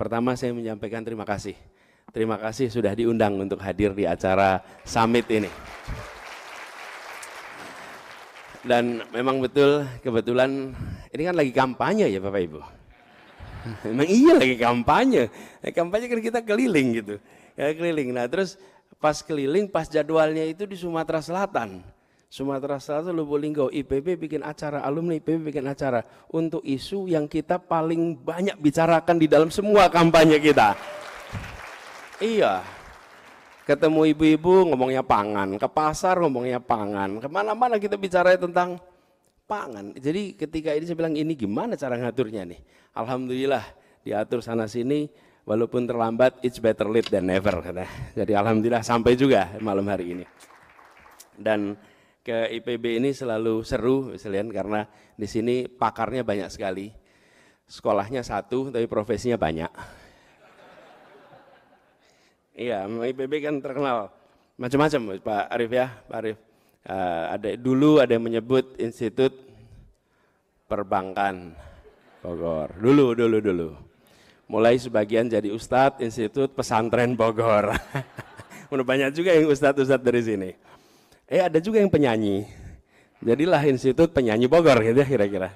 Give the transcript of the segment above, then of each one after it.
Pertama saya menyampaikan terima kasih. Terima kasih sudah diundang untuk hadir di acara summit ini. Dan memang betul kebetulan ini kan lagi kampanye ya Bapak Ibu. Memang iya lagi kampanye. Kampanye kan kita keliling gitu. Ya, keliling. Nah terus pas keliling pas jadwalnya itu di Sumatera Selatan Sumatera Selatan Linggau IPB bikin acara alumni IPB bikin acara untuk isu yang kita paling banyak bicarakan di dalam semua kampanye kita iya ketemu ibu-ibu ngomongnya pangan ke pasar ngomongnya pangan kemana-mana kita bicara tentang pangan jadi ketika ini saya bilang ini gimana cara ngaturnya nih Alhamdulillah diatur sana sini walaupun terlambat it's better late than never jadi Alhamdulillah sampai juga malam hari ini dan ke IPB ini selalu seru misalnya karena di sini pakarnya banyak sekali. Sekolahnya satu tapi profesinya banyak. Iya, IPB kan terkenal macam-macam Pak Arif ya, Pak Arif. Uh, eh, ada dulu ada yang menyebut Institut Perbankan Bogor. Dulu, dulu, dulu. Mulai sebagian jadi Ustadz Institut Pesantren Bogor. Udah banyak juga yang Ustadz-Ustadz dari sini eh ada juga yang penyanyi. Jadilah institut penyanyi Bogor gitu ya kira-kira.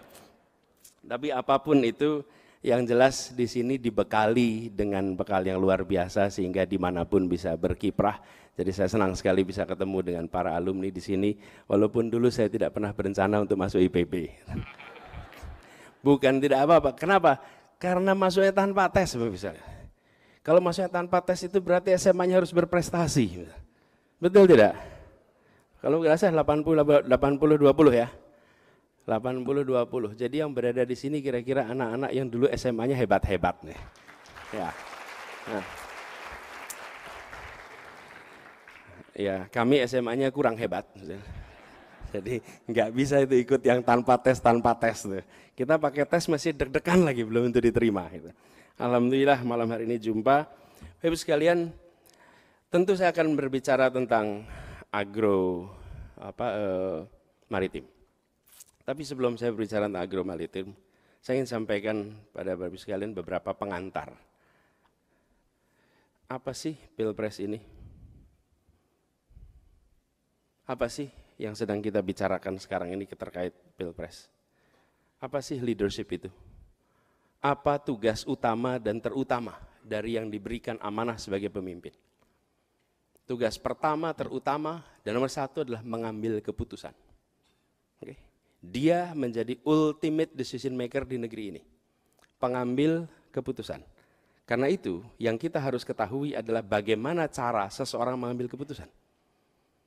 Tapi apapun itu yang jelas di sini dibekali dengan bekal yang luar biasa sehingga dimanapun bisa berkiprah. Jadi saya senang sekali bisa ketemu dengan para alumni di sini, walaupun dulu saya tidak pernah berencana untuk masuk IPB. Bukan tidak apa-apa. Kenapa? Karena masuknya tanpa tes, misalnya. Kalau masuknya tanpa tes itu berarti SMA-nya harus berprestasi. Betul tidak? Kalau nggak salah 80 80 20 ya. 80 20. Jadi yang berada di sini kira-kira anak-anak yang dulu SMA-nya hebat-hebat nih. Ya. Nah. Ya, kami SMA-nya kurang hebat. Jadi nggak bisa itu ikut yang tanpa tes tanpa tes tuh. Kita pakai tes masih deg-degan lagi belum untuk diterima. Gitu. Alhamdulillah malam hari ini jumpa. Bapak sekalian, tentu saya akan berbicara tentang agro apa eh, maritim. Tapi sebelum saya berbicara tentang agro maritim, saya ingin sampaikan pada Bapak sekalian beberapa pengantar. Apa sih Pilpres ini? Apa sih yang sedang kita bicarakan sekarang ini terkait Pilpres? Apa sih leadership itu? Apa tugas utama dan terutama dari yang diberikan amanah sebagai pemimpin? Tugas pertama, terutama, dan nomor satu adalah mengambil keputusan. Okay. Dia menjadi ultimate decision maker di negeri ini. Pengambil keputusan. Karena itu, yang kita harus ketahui adalah bagaimana cara seseorang mengambil keputusan.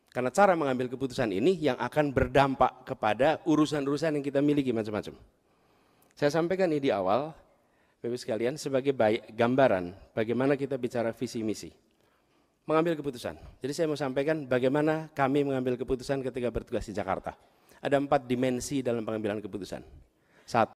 Karena cara mengambil keputusan ini yang akan berdampak kepada urusan-urusan yang kita miliki macam-macam. Saya sampaikan ini di awal, Bapak sekalian sebagai baik gambaran bagaimana kita bicara visi misi mengambil keputusan. Jadi saya mau sampaikan bagaimana kami mengambil keputusan ketika bertugas di Jakarta. Ada empat dimensi dalam pengambilan keputusan. Satu,